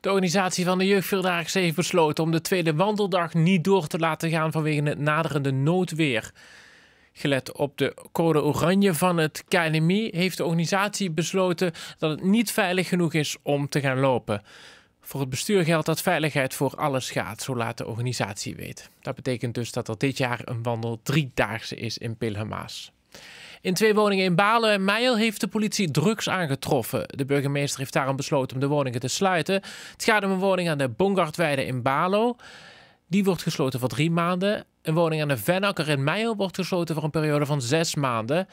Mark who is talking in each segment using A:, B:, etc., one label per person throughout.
A: De organisatie van de Jeugdvierdaagse heeft besloten om de tweede wandeldag niet door te laten gaan vanwege het naderende noodweer. Gelet op de code oranje van het KNMI heeft de organisatie besloten dat het niet veilig genoeg is om te gaan lopen. Voor het bestuur geldt dat veiligheid voor alles gaat, zo laat de organisatie weten. Dat betekent dus dat er dit jaar een wandel driedaagse is in Pilhemaas. In twee woningen in Balen en Meijel heeft de politie drugs aangetroffen. De burgemeester heeft daarom besloten om de woningen te sluiten. Het gaat om een woning aan de Bongardweide in Balo. Die wordt gesloten voor drie maanden. Een woning aan de Venakker in Meijel wordt gesloten voor een periode van zes maanden.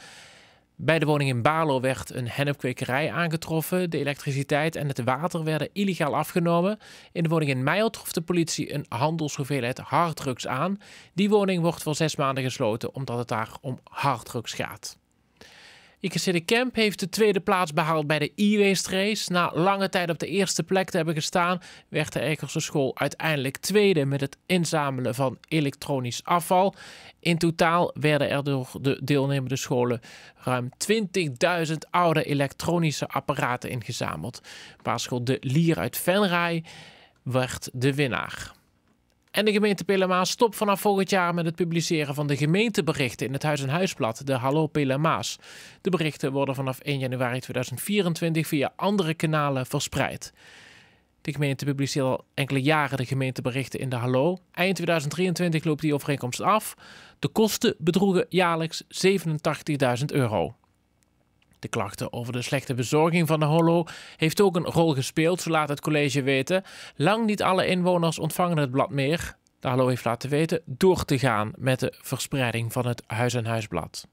A: Bij de woning in Balo werd een hennepkwekerij aangetroffen. De elektriciteit en het water werden illegaal afgenomen. In de woning in Meijel trof de politie een handelshoeveelheid harddrugs aan. Die woning wordt voor zes maanden gesloten omdat het daar om harddrugs gaat. IKCD Camp heeft de tweede plaats behaald bij de e-waste race. Na lange tijd op de eerste plek te hebben gestaan, werd de Eikelse school uiteindelijk tweede met het inzamelen van elektronisch afval. In totaal werden er door de deelnemende scholen ruim 20.000 oude elektronische apparaten ingezameld. Basisschool De Lier uit Venray werd de winnaar. En de gemeente Pelemaas stopt vanaf volgend jaar met het publiceren van de gemeenteberichten in het Huis en Huisblad, de Hallo Pelemaas. De berichten worden vanaf 1 januari 2024 via andere kanalen verspreid. De gemeente publiceert al enkele jaren de gemeenteberichten in de Hallo. Eind 2023 loopt die overeenkomst af. De kosten bedroegen jaarlijks 87.000 euro. De klachten over de slechte bezorging van de Holo heeft ook een rol gespeeld, zo laat het college weten. Lang niet alle inwoners ontvangen het blad meer. De Holo heeft laten weten door te gaan met de verspreiding van het huis-aan-huisblad.